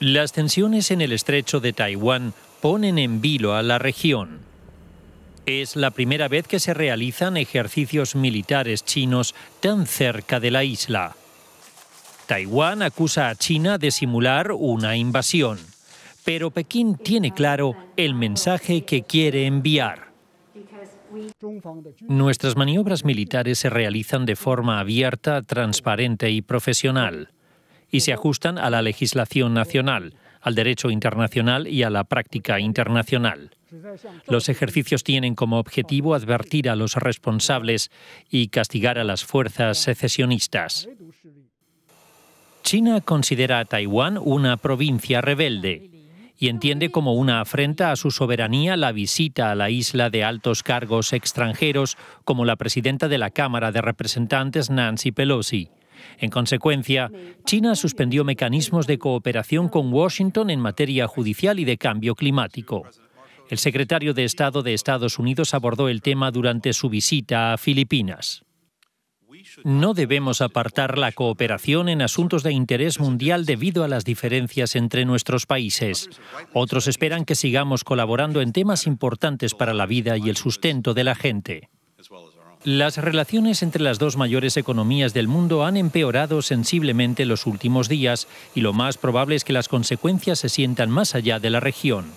Las tensiones en el estrecho de Taiwán ponen en vilo a la región. Es la primera vez que se realizan ejercicios militares chinos tan cerca de la isla. Taiwán acusa a China de simular una invasión, pero Pekín tiene claro el mensaje que quiere enviar. Nuestras maniobras militares se realizan de forma abierta, transparente y profesional y se ajustan a la legislación nacional, al derecho internacional y a la práctica internacional. Los ejercicios tienen como objetivo advertir a los responsables y castigar a las fuerzas secesionistas. China considera a Taiwán una provincia rebelde y entiende como una afrenta a su soberanía la visita a la isla de altos cargos extranjeros como la presidenta de la Cámara de Representantes Nancy Pelosi. En consecuencia, China suspendió mecanismos de cooperación con Washington en materia judicial y de cambio climático. El secretario de Estado de Estados Unidos abordó el tema durante su visita a Filipinas. No debemos apartar la cooperación en asuntos de interés mundial debido a las diferencias entre nuestros países. Otros esperan que sigamos colaborando en temas importantes para la vida y el sustento de la gente. Las relaciones entre las dos mayores economías del mundo han empeorado sensiblemente los últimos días y lo más probable es que las consecuencias se sientan más allá de la región.